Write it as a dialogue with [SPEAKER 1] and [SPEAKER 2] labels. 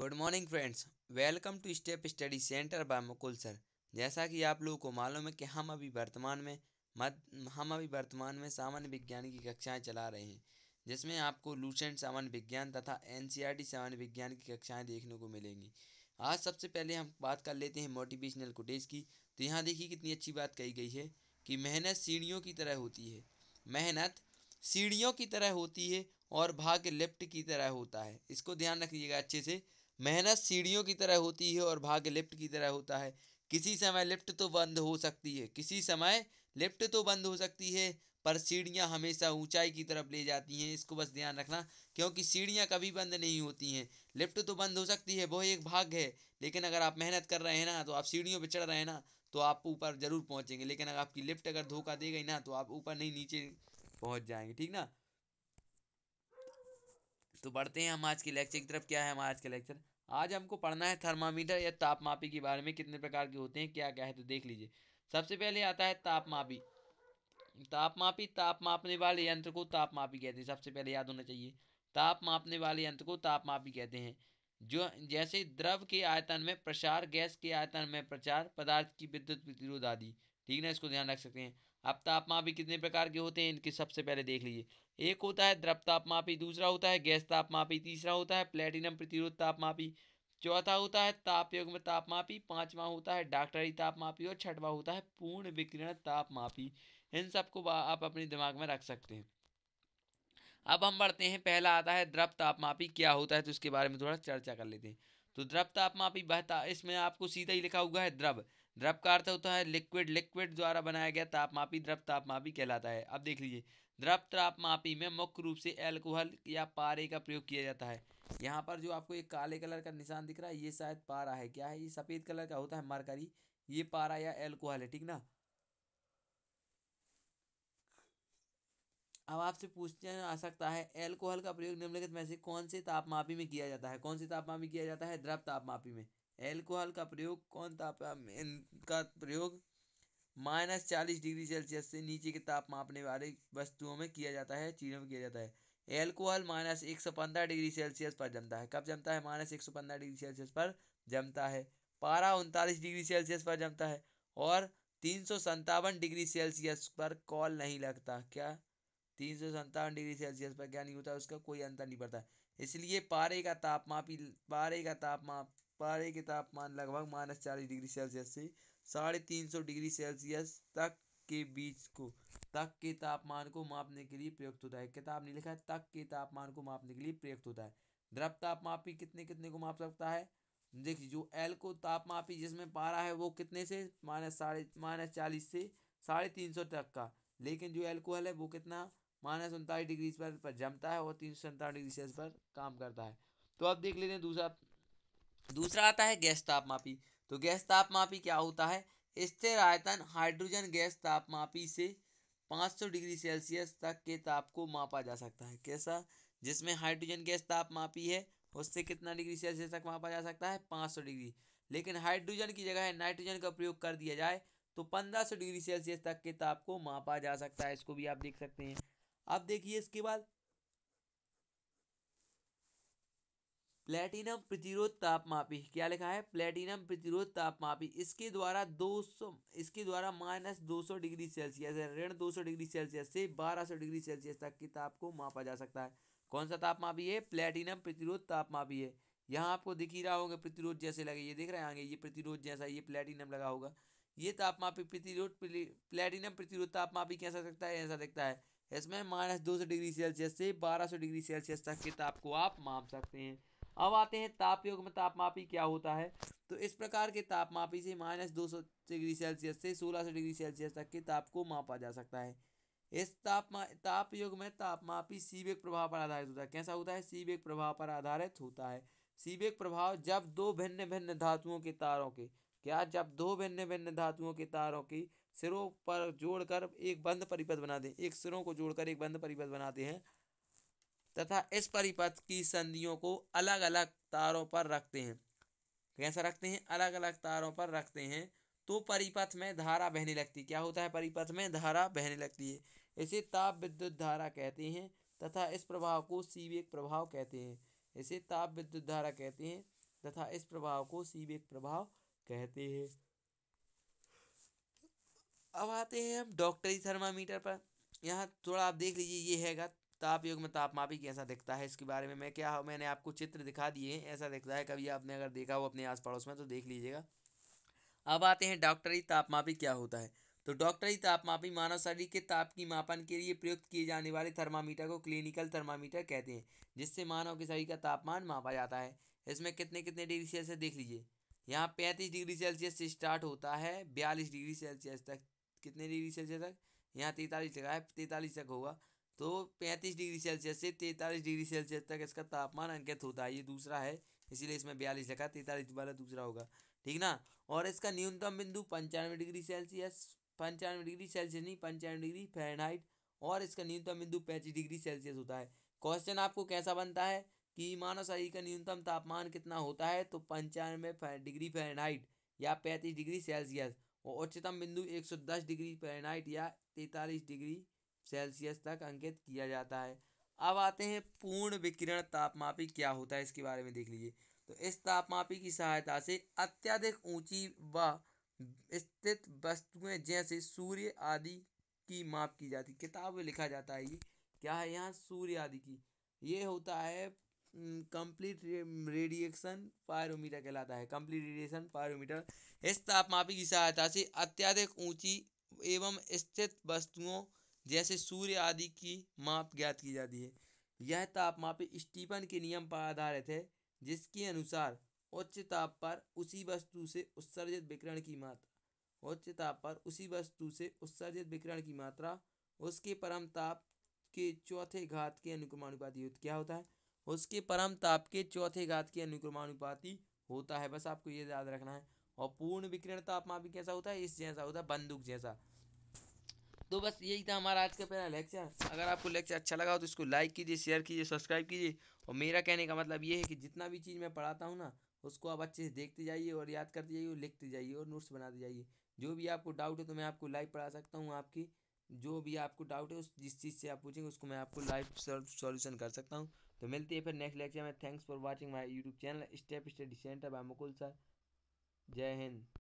[SPEAKER 1] good morning friends welcome to Step Study Centre by Mukul sir जैसा कि आप लोगों को मालूम है कि हम अभी वर्तमान में मद, हम अभी वर्तमान में सामान्य विज्ञान की कक्षाएं चला रहे हैं जिसमें आपको लूसेंट सामान्य विज्ञान तथा एन सामान्य विज्ञान की कक्षाएं देखने को मिलेंगी आज सबसे पहले हम बात कर लेते हैं मोटिवेशनल कोटेज की तो यहाँ देखिए कितनी अच्छी बात कही गई है कि मेहनत सीढ़ियों की तरह होती है मेहनत सीढ़ियों की तरह होती है और भाग लेफ्ट की तरह होता है इसको ध्यान रखिएगा अच्छे से मेहनत सीढ़ियों की तरह होती है और भाग लेफ्ट की तरह होता है किसी समय लिफ्ट तो बंद हो सकती है किसी समय लिफ्ट तो बंद हो सकती है पर सीढ़ियाँ हमेशा ऊंचाई की तरफ ले जाती हैं इसको बस ध्यान रखना क्योंकि सीढ़ियाँ कभी बंद नहीं होती हैं लिफ्ट तो बंद हो सकती है वो एक भाग है लेकिन अगर आप मेहनत कर रहे हैं ना तो आप सीढ़ियों पर चढ़ रहे हैं ना तो आप ऊपर ज़रूर पहुँचेंगे लेकिन अगर आपकी लिफ्ट अगर धोखा दे गई ना तो आप ऊपर नहीं नीचे पहुँच जाएंगे ठीक ना तो बढ़ते हैं हम आज के लेक्चर की तरफ क्या है हमारा आज का लेक्चर आज हमको पढ़ना है थर्मामीटर या तापमापी के बारे में कितने प्रकार के होते हैं क्या क्या है तो देख लीजिए सबसे पहले आता है तापमापी तापमापी ताप मापने वाले यंत्र को तापमापी कहते हैं सबसे पहले याद होना चाहिए ताप मापने वाले यंत्र को तापमापी कहते हैं जो जैसे द्रव के आयतन में प्रसार गैस के आयतन में प्रचार पदार्थ की विद्युत प्रतिरोध आदि ठीक ना इसको ध्यान रख सकते हैं अब तापमापी कितने प्रकार के होते हैं इनके सबसे पहले देख लीजिए एक होता है द्रव तापमापी दूसरा होता है गैस तापमापी तीसरा होता है प्लेटिनम प्रतिरोध तापमापी चौथा होता है तापयोग में तापमापी पांचवा होता है डॉक्टरी तापमापी और छठवा होता है पूर्ण विकिरण तापमापी इन सबको आप अपने दिमाग में रख सकते हैं अब हम बढ़ते हैं पहला आता है द्रव तापमापी क्या होता है तो इसके बारे में थोड़ा चर्चा कर लेते हैं तो द्रव तापमापी बहता इसमें आपको सीधा ही लिखा हुआ है द्रव द्रव का अर्थ होता है लिक्विड लिक्विड द्वारा बनाया गया तापमापी द्रव तापमापी कहलाता है अब देख लीजिए द्रव तापमापी में मुख्य रूप से एल्कोहल या पारे का प्रयोग किया जाता है यहाँ पर जो आपको एक काले कलर का निशान दिख रहा है ये शायद पारा है क्या है ये सफ़ेद कलर का होता है मरकरी ये पारा या एल्कोहल है ठीक ना अब आपसे पूछते आ सकता है एल्कोहल का प्रयोग निम्नलिखित में से कौन से तापमापी में किया जाता है कौन से तापमापी किया जाता है द्रव तापमापी में एल्कोहल का प्रयोग कौन तापमान का इनका प्रयोग माइनस चालीस डिग्री सेल्सियस से नीचे के ताप मापने वाले वस्तुओं में किया जाता है चीज़ों में किया जाता है एल्कोहल माइनस एक सौ पंद्रह डिग्री सेल्सियस पर जमता है कब जमता है माइनस एक सौ पंद्रह डिग्री सेल्सियस पर जमता है पारा उनतालीस डिग्री सेल्सियस पर जमता है और तीन सौ संतावन डिग्री सेल्सियस पर कॉल नहीं लगता क्या तीन सौ संतावन डिग्री सेल्सियस पर क्या नहीं होता उसका कोई अंतर नहीं पड़ता इसलिए पारे का तापमापी पारे का तापमाप पारे के तापमान लगभग माइनस चालीस डिग्री सेल्सियस से साढ़े तीन सौ डिग्री सेल्सियस तक के बीच को तक के तापमान को मापने के लिए प्रयुक्त होता है किताब ने लिखा है तक के तापमान को मापने के लिए प्रयुक्त होता है द्रव तापमापी कितने कितने को माप सकता है देखिए जो एल को तापमापी जिसमें पारा है वो कितने से माइनस साढ़े माइनस चालीस से साढ़े तीन सौ तक का लेकिन जो एल्कोहल है वो कितना माइनस उनतालीस डिग्री पर, पर जमता है और तीन सौ सैंतालीस डिग्री सेल्सियस पर काम करता है तो अब देख लेते हैं दूसरा दूसरा आता है गैस तापमापी तो गैस तापमापी क्या होता है स्थिर आयतन हाइड्रोजन गैस तापमापी से 500 डिग्री सेल्सियस तक के ताप को मापा जा सकता है कैसा जिसमें हाइड्रोजन गैस ताप मापी है उससे कितना डिग्री सेल्सियस तक मापा जा सकता है 500 डिग्री लेकिन हाइड्रोजन की जगह नाइट्रोजन का प्रयोग कर दिया जाए तो 1500 डिग्री सेल्सियस तक के ताप को मापा जा सकता है इसको भी आप देख सकते हैं अब देखिए इसके बाद प्लेटिनम प्रतिरोध तापमापी क्या लिखा है प्लेटिनम प्रतिरोध तापमापी इसके द्वारा 200 इसके द्वारा माइनस सौ डिग्री सेल्सियस ऋण सौ डिग्री सेल्सियस से 1200 डिग्री सेल्सियस तक के ताप को मापा जा सकता है कौन सा तापमापी है प्लेटिनम प्रतिरोध तापमापी है यहाँ आपको दिख ही रहा होगा प्रतिरोध जैसे लगे ये देख रहे आगे ये प्रतिरोध जैसा ये प्लेटिनम लगा होगा ये तापमापी प्रतिरोध प्लेटिनम प्रतिरोध तापमापी कैसा सकता है ऐसा दिखता है इसमें माइनस दो सौ डिग्री सेल्सियस से बारह सौ डिग्री सेल्सियस तक के ताप को आप माप सकते हैं अब आते हैं ताप योग में तापमापी क्या होता है तो इस प्रकार के तापमापी से माइनस दो सौ डिग्री सेल्सियस से सोलह सौ डिग्री सेल्सियस तक के ताप को मापा जा सकता है इस तापमा ताप योग में तापमापी सीबेक प्रभाव पर आधारित होता है कैसा होता है सीबेक प्रभाव पर आधारित होता है सीबेक प्रभाव जब दो भिन्न भिन्न धातुओं के तारों के क्या जब दो भिन्न भिन्न धातुओं के तारों की सिरों पर जोड़कर एक बंद परिपथ बना दें एक सिरों को जोड़कर एक बंद परिपथ बनाते हैं तथा इस परिपथ की संधियों को अलग अलग तारों पर रखते हैं कैसा रखते हैं अलग अलग तारों पर रखते हैं तो परिपथ में धारा बहने लगती क्या होता है परिपथ में धारा बहने लगती है इसे ताप विद्युत धारा कहते हैं तथा इस प्रभाव को सीवेक प्रभाव कहते हैं इसे ताप विद्युत धारा कहते हैं तथा इस प्रभाव को सीवेक प्रभाव कहते हैं अब आते हैं हम डॉक्टरी थर्मामीटर पर यहाँ थोड़ा आप देख लीजिए ये हैगा ताप युग में तापमापी कैसा दिखता है इसके बारे में मैं क्या मैंने आपको चित्र दिखा दिए हैं ऐसा दिखता है कभी आपने अगर देखा हो अपने आस पड़ोस में तो देख लीजिएगा अब आते हैं डॉक्टरी तापमापी क्या होता है तो डॉक्टरी तापमापी मानव शरीर के ताप की मापन के लिए प्रयुक्त किए जाने वाले थर्मामीटर को क्लिनिकल थर्मामीटर कहते हैं जिससे मानव के शरीर का तापमान मापा जाता है इसमें कितने कितने डिग्री सेल्सियस देख लीजिए यहाँ पैंतीस डिग्री सेल्सियस से स्टार्ट होता है बयालीस डिग्री सेल्सियस तक कितने डिग्री सेल्सियस तक यहाँ तैंतालीस तक है तैंतालीस तक होगा तो 35 डिग्री सेल्सियस से 43 डिग्री सेल्सियस तक इसका तापमान अंकित होता है ये दूसरा है इसीलिए इसमें बयालीस लिखा तैंतालीस वाला दूसरा होगा ठीक ना और इसका न्यूनतम बिंदु पंचानवे डिग्री सेल्सियस पंचानवे डिग्री सेल्सियस नहीं पंचानवे डिग्री फेरनाइट और इसका न्यूनतम बिंदु पैंतीस डिग्री सेल्सियस होता है क्वेश्चन आपको कैसा बनता है कि मानव शरीर का न्यूनतम तापमान कितना होता है तो पंचानवे डिग्री फेरनाइट या पैंतीस डिग्री सेल्सियस और उच्चतम बिंदु एक सौ दस डिग्री फ़ारेनहाइट या तैंतालीस डिग्री सेल्सियस तक अंकित किया जाता है अब आते हैं पूर्ण विकिरण तापमापी क्या होता है इसके बारे में देख लीजिए तो इस तापमापी की सहायता से अत्यधिक ऊंची व स्थित वस्तुएं जैसे सूर्य आदि की माप की जाती किताब में लिखा जाता है ये क्या है यहाँ सूर्य आदि की ये होता है कंप्लीट रेडिएशन पायरोमीटर कहलाता है कंप्लीट रेडिएशन पायरोमीटर इस तापमापी की सहायता से अत्यधिक ऊंची एवं स्थित वस्तुओं जैसे सूर्य आदि की माप ज्ञात की जाती है यह ताप माप स्टीफन के नियम पर आधारित है जिसके अनुसार उच्च ताप पर उसी वस्तु से उत्सर्जित विकिरण की मात्रा उच्च ताप पर उसी वस्तु से उत्सर्जित विकिरण की मात्रा उसके परम ताप के चौथे घात के अनुक्रमानुपाती युद्ध क्या होता है उसके परम ताप के चौथे घात के अनुक्रमानुपाती होता है बस आपको ये याद रखना है और पूर्ण विकिरण ताप माप कैसा होता है इस जैसा होता है बंदूक जैसा तो बस यही था हमारा आज का पहला लेक्चर अगर आपको लेक्चर अच्छा लगा हो तो इसको लाइक कीजिए शेयर कीजिए सब्सक्राइब कीजिए और मेरा कहने का मतलब ये है कि जितना भी चीज़ मैं पढ़ाता हूँ ना उसको आप अच्छे से देखते जाइए और याद करते जाइए और लिखते जाइए और नोट्स बनाते जाइए जो भी आपको डाउट है तो मैं आपको लाइव पढ़ा सकता हूँ आपकी जो भी आपको डाउट है उस जिस चीज़ से आप पूछेंगे उसको मैं आपको लाइव सॉल्यूशन कर सकता हूँ तो मिलती है फिर नेक्स्ट लेक्चर में thanks for watching my YouTube channel Step Study Centre by Mukul sir जय हिंद